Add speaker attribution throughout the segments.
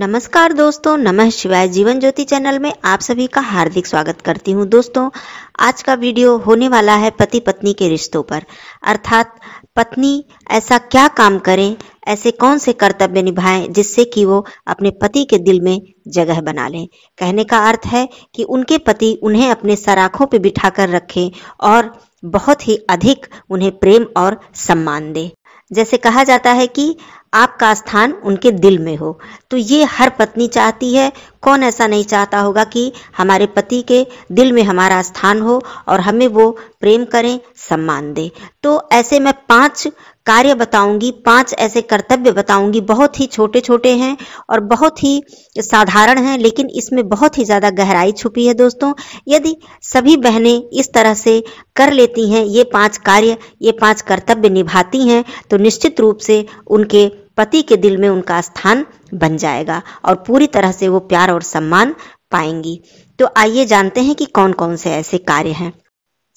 Speaker 1: नमस्कार दोस्तों नमः शिवाय जीवन ज्योति चैनल में आप सभी का हार्दिक स्वागत करती हूं दोस्तों आज का वीडियो होने वाला है पति पत्नी के रिश्तों पर अर्थात पत्नी ऐसा क्या काम करें ऐसे कौन से कर्तव्य निभाएं जिससे कि वो अपने पति के दिल में जगह बना लें कहने का अर्थ है कि उनके पति उन्हें अपने सराखों पर बिठा कर रखें और बहुत ही अधिक उन्हें प्रेम और सम्मान दें जैसे कहा जाता है कि आपका स्थान उनके दिल में हो तो ये हर पत्नी चाहती है कौन ऐसा नहीं चाहता होगा कि हमारे पति के दिल में हमारा स्थान हो और हमें वो प्रेम करें सम्मान दें तो ऐसे मैं पांच कार्य बताऊंगी पांच ऐसे कर्तव्य बताऊंगी बहुत ही छोटे छोटे हैं और बहुत ही साधारण हैं लेकिन इसमें बहुत ही ज़्यादा गहराई छुपी है दोस्तों यदि सभी बहनें इस तरह से कर लेती हैं ये पांच कार्य ये पांच कर्तव्य निभाती हैं तो निश्चित रूप से उनके पति के दिल में उनका स्थान बन जाएगा और पूरी तरह से वो प्यार और सम्मान पाएंगी तो आइए जानते हैं कि कौन कौन से ऐसे कार्य हैं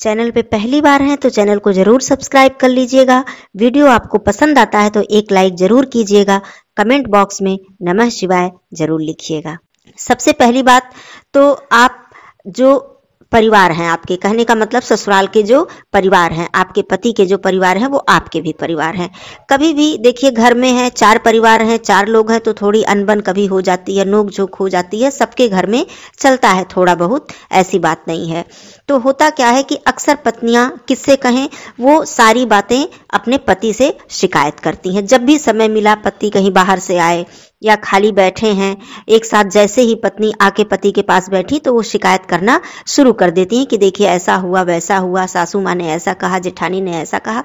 Speaker 1: चैनल पे पहली बार हैं तो चैनल को जरूर सब्सक्राइब कर लीजिएगा वीडियो आपको पसंद आता है तो एक लाइक जरूर कीजिएगा कमेंट बॉक्स में नमः शिवाय जरूर लिखिएगा सबसे पहली बात तो आप जो परिवार हैं आपके कहने का मतलब ससुराल के जो परिवार हैं आपके पति के जो परिवार हैं वो आपके भी परिवार हैं कभी भी देखिए घर में है चार परिवार हैं चार लोग हैं तो थोड़ी अनबन कभी हो जाती है नोक झोंक हो जाती है सबके घर में चलता है थोड़ा बहुत ऐसी बात नहीं है तो होता क्या है कि अक्सर पत्नियां किससे कहें वो सारी बातें अपने पति से शिकायत करती हैं जब भी समय मिला पति कहीं बाहर से आए या खाली बैठे हैं एक साथ जैसे ही पत्नी आके पति के पास बैठी तो वो शिकायत करना शुरू कर देती है कि देखिए ऐसा हुआ वैसा हुआ सासू माँ ने ऐसा कहा जेठानी ने ऐसा कहा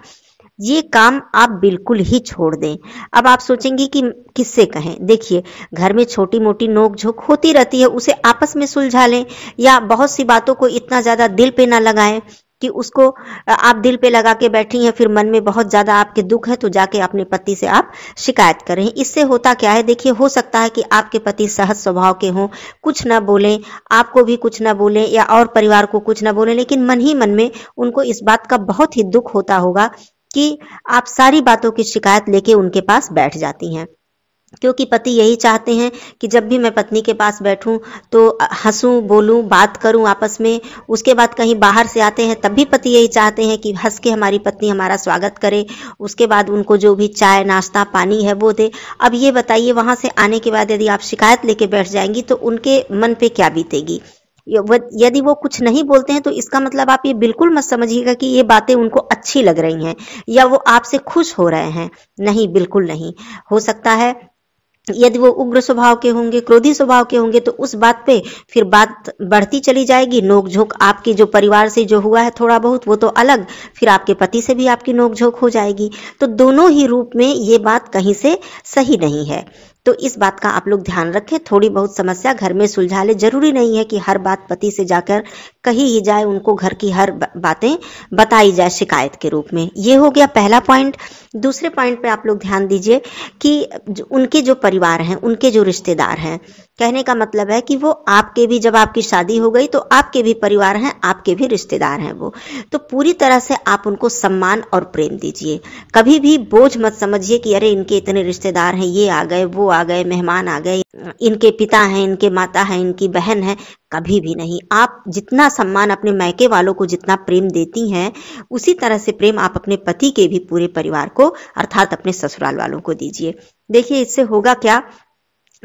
Speaker 1: ये काम आप बिल्कुल ही छोड़ दें अब आप सोचेंगे कि किससे कहें देखिए घर में छोटी मोटी नोक झोंक होती रहती है उसे आपस में सुलझा लें या बहुत सी बातों को इतना ज़्यादा दिल पे ना लगाएं कि उसको आप दिल पे लगा के बैठी हैं फिर मन में बहुत ज़्यादा आपके दुख है तो जाके अपने पति से आप शिकायत करें इससे होता क्या है देखिए हो सकता है कि आपके पति सहज स्वभाव के हों कुछ ना बोलें आपको भी कुछ ना बोलें या और परिवार को कुछ ना बोलें लेकिन मन ही मन में उनको इस बात का बहुत ही दुख होता होगा कि आप सारी बातों की शिकायत लेके उनके पास बैठ जाती हैं क्योंकि पति यही चाहते हैं कि जब भी मैं पत्नी के पास बैठूं तो हंसूं बोलूं बात करूं आपस में उसके बाद कहीं बाहर से आते हैं तब भी पति यही चाहते हैं कि हंस के हमारी पत्नी हमारा स्वागत करे उसके बाद उनको जो भी चाय नाश्ता पानी है वो दे अब ये बताइए वहां से आने के बाद यदि आप शिकायत लेके बैठ जाएंगी तो उनके मन पे क्या बीतेगी यदि वो कुछ नहीं बोलते हैं तो इसका मतलब आप ये बिल्कुल मत समझिएगा कि ये बातें उनको अच्छी लग रही हैं या वो आपसे खुश हो रहे हैं नहीं बिल्कुल नहीं हो सकता है यदि वो उग्र स्वभाव के होंगे क्रोधी स्वभाव के होंगे तो उस बात पे फिर बात बढ़ती चली जाएगी नोकझोंक आपके जो परिवार से जो हुआ है थोड़ा बहुत वो तो अलग फिर आपके पति से भी आपकी नोकझोंक हो जाएगी तो दोनों ही रूप में ये बात कहीं से सही नहीं है तो इस बात का आप लोग ध्यान रखें थोड़ी बहुत समस्या घर में सुलझा ले जरूरी नहीं है कि हर बात पति से जाकर कही ही जाए उनको घर की हर बातें बताई जाए शिकायत के रूप में ये हो गया पहला पॉइंट दूसरे पॉइंट पे आप लोग ध्यान दीजिए कि उनके जो परिवार हैं उनके जो रिश्तेदार हैं कहने का मतलब है कि वो आपके भी जब आपकी शादी हो गई तो आपके भी परिवार हैं आपके भी रिश्तेदार हैं वो तो पूरी तरह से आप उनको सम्मान और प्रेम दीजिए कभी भी बोझ मत समझिए कि अरे इनके इतने रिश्तेदार हैं ये आ गए वो आ गए मेहमान आ गए इनके पिता हैं इनके माता हैं इनकी बहन है कभी भी नहीं आप जितना सम्मान अपने मैके वालों को जितना प्रेम देती हैं उसी तरह से प्रेम आप अपने पति के भी पूरे परिवार को अर्थात अपने ससुराल वालों को दीजिए देखिए इससे होगा क्या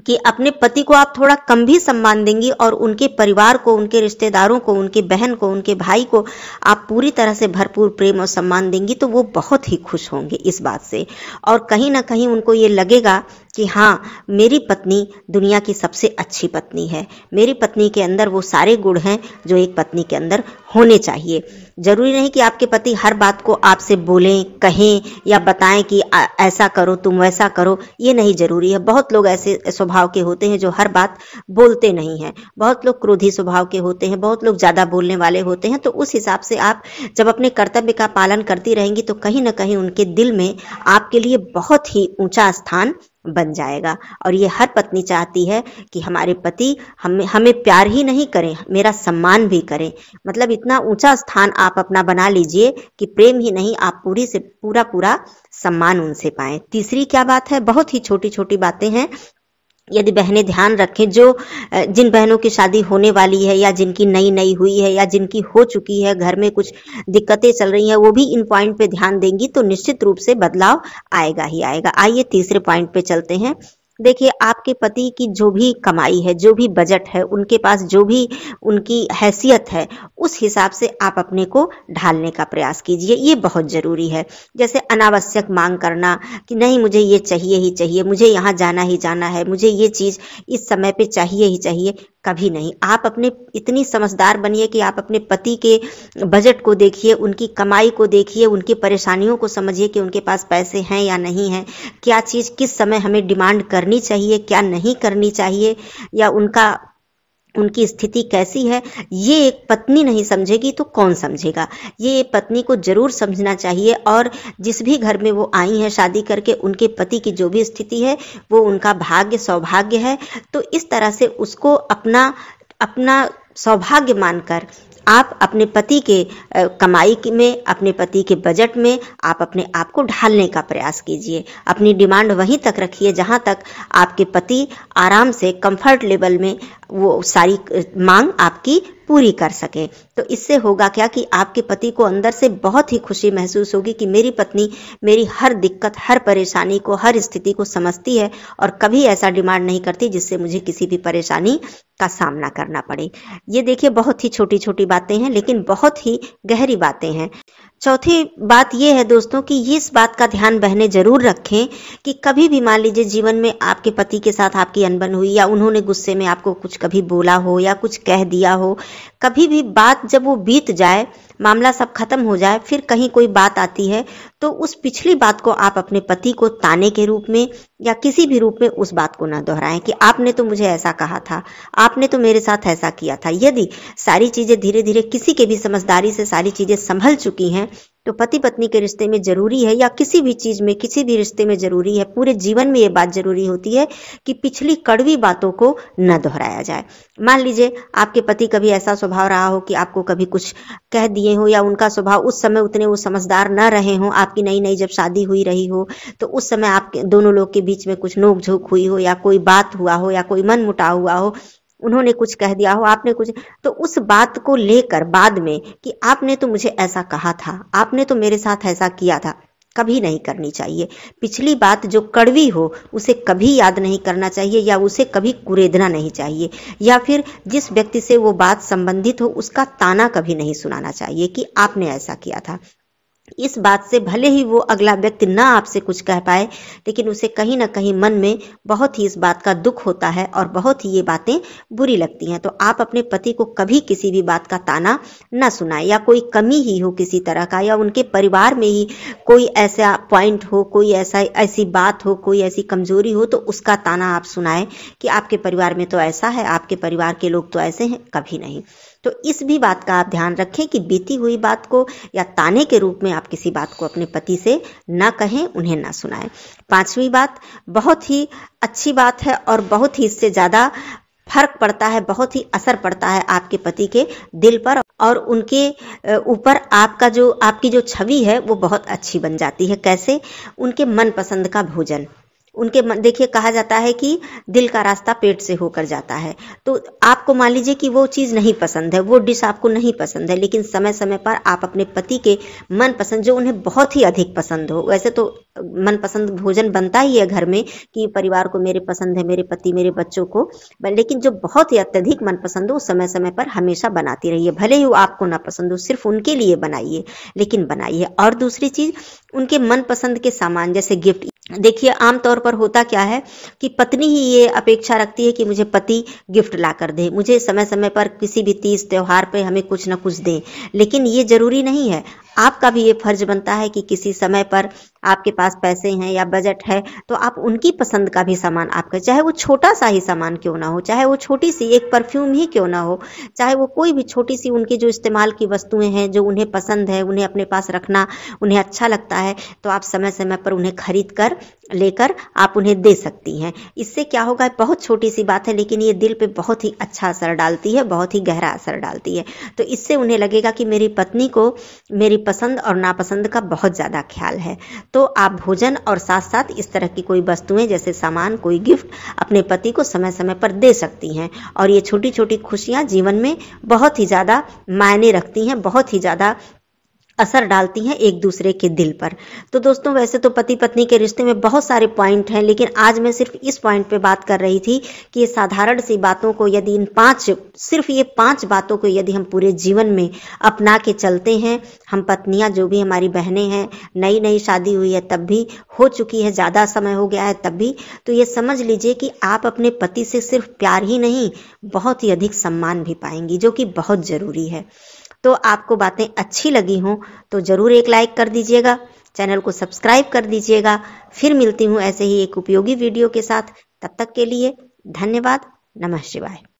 Speaker 1: कि अपने पति को आप थोड़ा कम भी सम्मान देंगी और उनके परिवार को उनके रिश्तेदारों को उनके बहन को उनके भाई को आप पूरी तरह से भरपूर प्रेम और सम्मान देंगी तो वो बहुत ही खुश होंगे इस बात से और कहीं ना कहीं उनको ये लगेगा कि हाँ मेरी पत्नी दुनिया की सबसे अच्छी पत्नी है मेरी पत्नी के अंदर वो सारे गुण हैं जो एक पत्नी के अंदर होने चाहिए जरूरी नहीं कि आपके पति हर बात को आपसे बोलें कहें या बताएं कि ऐसा करो तुम वैसा करो ये नहीं जरूरी है बहुत लोग ऐसे स्वभाव के होते हैं जो हर बात बोलते नहीं हैं बहुत लोग क्रोधी स्वभाव के होते हैं बहुत लोग ज़्यादा बोलने वाले होते हैं तो उस हिसाब से आप जब अपने कर्तव्य का पालन करती रहेंगी तो कहीं ना कहीं उनके दिल में आपके लिए बहुत ही ऊँचा स्थान बन जाएगा और ये हर पत्नी चाहती है कि हमारे पति हमें हमें प्यार ही नहीं करें मेरा सम्मान भी करें मतलब इतना ऊंचा स्थान आप अपना बना लीजिए कि प्रेम ही नहीं आप पूरी से पूरा पूरा सम्मान उनसे पाएं तीसरी क्या बात है बहुत ही छोटी छोटी बातें हैं यदि बहनें ध्यान रखें जो जिन बहनों की शादी होने वाली है या जिनकी नई नई हुई है या जिनकी हो चुकी है घर में कुछ दिक्कतें चल रही हैं वो भी इन पॉइंट पे ध्यान देंगी तो निश्चित रूप से बदलाव आएगा ही आएगा आइए तीसरे पॉइंट पे चलते हैं देखिए आपके पति की जो भी कमाई है जो भी बजट है उनके पास जो भी उनकी हैसियत है उस हिसाब से आप अपने को ढालने का प्रयास कीजिए ये बहुत ज़रूरी है जैसे अनावश्यक मांग करना कि नहीं मुझे ये चाहिए ही चाहिए मुझे यहाँ जाना ही जाना है मुझे ये चीज़ इस समय पे चाहिए ही चाहिए कभी नहीं आप अपने इतनी समझदार बनिए कि आप अपने पति के बजट को देखिए उनकी कमाई को देखिए उनकी परेशानियों को समझिए कि उनके पास पैसे हैं या नहीं हैं क्या चीज़ किस समय हमें डिमांड करनी चाहिए क्या नहीं करनी चाहिए या उनका उनकी स्थिति कैसी है ये एक पत्नी नहीं समझेगी तो कौन समझेगा ये पत्नी को जरूर समझना चाहिए और जिस भी घर में वो आई हैं शादी करके उनके पति की जो भी स्थिति है वो उनका भाग्य सौभाग्य है तो इस तरह से उसको अपना अपना सौभाग्य मानकर आप अपने पति के कमाई में अपने पति के बजट में आप अपने आप को ढालने का प्रयास कीजिए अपनी डिमांड वहीं तक रखिए जहाँ तक आपके पति आराम से कंफर्ट लेवल में वो सारी मांग आपकी पूरी कर सके तो इससे होगा क्या कि आपके पति को अंदर से बहुत ही खुशी महसूस होगी कि मेरी पत्नी मेरी हर दिक्कत हर परेशानी को हर स्थिति को समझती है और कभी ऐसा डिमांड नहीं करती जिससे मुझे किसी भी परेशानी का सामना करना पड़े ये देखिए बहुत ही छोटी छोटी बातें हैं लेकिन बहुत ही गहरी बातें हैं चौथी बात ये है दोस्तों कि इस बात का ध्यान बहने जरूर रखें कि कभी भी मान लीजिए जीवन में आपके पति के साथ आपकी अनबन हुई या उन्होंने गुस्से में आपको कुछ कभी बोला हो या कुछ कह दिया हो कभी भी बात जब वो बीत जाए मामला सब खत्म हो जाए फिर कहीं कोई बात आती है तो उस पिछली बात को आप अपने पति को ताने के रूप में या किसी भी रूप में उस बात को ना दोहराएं कि आपने तो मुझे ऐसा कहा था आपने तो मेरे साथ ऐसा किया था यदि सारी चीज़ें धीरे धीरे किसी के भी समझदारी से सारी चीज़ें संभल चुकी हैं तो पति पत्नी के रिश्ते में जरूरी है या किसी भी चीज में किसी भी रिश्ते में जरूरी है पूरे जीवन में ये बात जरूरी होती है कि पिछली कड़वी बातों को न दोहराया जाए मान लीजिए आपके पति कभी ऐसा स्वभाव रहा हो कि आपको कभी कुछ कह दिए हो या उनका स्वभाव उस समय उतने वो समझदार न रहे हो आपकी नई नई जब शादी हुई रही हो तो उस समय आपके दोनों लोग के बीच में कुछ नोक झोंक हुई हो या कोई बात हुआ हो या कोई मन मुटाव हुआ हो उन्होंने कुछ कह दिया हो आपने कुछ तो उस बात को लेकर बाद में कि आपने तो मुझे ऐसा कहा था आपने तो मेरे साथ ऐसा किया था कभी नहीं करनी चाहिए पिछली बात जो कड़वी हो उसे कभी याद नहीं करना चाहिए या उसे कभी कुरेदना नहीं चाहिए या फिर जिस व्यक्ति से वो बात संबंधित हो उसका ताना कभी नहीं सुनाना चाहिए कि आपने ऐसा किया था इस बात से भले ही वो अगला व्यक्ति ना आपसे कुछ कह पाए लेकिन उसे कहीं ना कहीं मन में बहुत ही इस बात का दुख होता है और बहुत ही ये बातें बुरी लगती हैं तो आप अपने पति को कभी किसी भी बात का ताना ना सुनाएं या कोई कमी ही हो किसी तरह का या उनके परिवार में ही कोई ऐसा पॉइंट हो कोई ऐसा ऐसी बात हो कोई ऐसी कमजोरी हो तो उसका ताना आप सुनाएं कि आपके परिवार में तो ऐसा है आपके परिवार के लोग तो ऐसे हैं कभी नहीं तो इस भी बात का आप ध्यान रखें कि बीती हुई बात को या ताने के रूप में आप किसी बात को अपने पति से ना कहें उन्हें ना सुनाएं पांचवी बात बहुत ही अच्छी बात है और बहुत ही इससे ज़्यादा फर्क पड़ता है बहुत ही असर पड़ता है आपके पति के दिल पर और उनके ऊपर आपका जो आपकी जो छवि है वो बहुत अच्छी बन जाती है कैसे उनके मनपसंद का भोजन उनके देखिए कहा जाता है कि दिल का रास्ता पेट से होकर जाता है तो आपको मान लीजिए कि वो चीज़ नहीं पसंद है वो डिश आपको नहीं पसंद है लेकिन समय समय पर आप अपने पति के मनपसंद जो उन्हें बहुत ही अधिक पसंद हो वैसे तो मनपसंद भोजन बनता ही है घर में कि परिवार को मेरे पसंद है मेरे पति मेरे बच्चों को लेकिन जो बहुत ही अत्यधिक मनपसंद हो समय समय पर हमेशा बनाती रहिए भले ही वो आपको ना पसंद हो सिर्फ उनके लिए बनाइए लेकिन बनाइए और दूसरी चीज़ उनके मनपसंद के सामान जैसे गिफ्ट देखिए आमतौर पर होता क्या है कि पत्नी ही ये अपेक्षा रखती है कि मुझे पति गिफ्ट ला कर दे मुझे समय समय पर किसी भी तीज त्यौहार पे हमें कुछ ना कुछ दे लेकिन ये ज़रूरी नहीं है आपका भी ये फर्ज बनता है कि किसी समय पर आपके पास पैसे हैं या बजट है तो आप उनकी पसंद का भी सामान आपका चाहे वो छोटा सा ही सामान क्यों ना हो चाहे वो छोटी सी एक परफ्यूम ही क्यों ना हो चाहे वो कोई भी छोटी सी उनकी जो इस्तेमाल की वस्तुएं हैं जो उन्हें पसंद है उन्हें अपने पास रखना उन्हें अच्छा लगता है तो आप समय समय पर उन्हें खरीद कर लेकर आप उन्हें दे सकती हैं इससे क्या होगा बहुत छोटी सी बात है लेकिन ये दिल पर बहुत ही अच्छा असर डालती है बहुत ही गहरा असर डालती है तो इससे उन्हें लगेगा कि मेरी पत्नी को मेरी पसंद और नापसंद का बहुत ज़्यादा ख्याल है तो आप भोजन और साथ साथ इस तरह की कोई वस्तुएं जैसे सामान कोई गिफ्ट अपने पति को समय समय पर दे सकती हैं और ये छोटी छोटी खुशियाँ जीवन में बहुत ही ज़्यादा मायने रखती हैं बहुत ही ज़्यादा असर डालती हैं एक दूसरे के दिल पर तो दोस्तों वैसे तो पति पत्नी के रिश्ते में बहुत सारे पॉइंट हैं लेकिन आज मैं सिर्फ इस पॉइंट पे बात कर रही थी कि ये साधारण सी बातों को यदि इन पांच सिर्फ ये पांच बातों को यदि हम पूरे जीवन में अपना के चलते हैं हम पत्नियां जो भी हमारी बहनें हैं नई नई शादी हुई है तब भी हो चुकी है ज़्यादा समय हो गया है तब भी तो ये समझ लीजिए कि आप अपने पति से सिर्फ प्यार ही नहीं बहुत ही अधिक सम्मान भी पाएंगी जो कि बहुत ज़रूरी है तो आपको बातें अच्छी लगी हों तो ज़रूर एक लाइक कर दीजिएगा चैनल को सब्सक्राइब कर दीजिएगा फिर मिलती हूँ ऐसे ही एक उपयोगी वीडियो के साथ तब तक के लिए धन्यवाद नमः शिवाय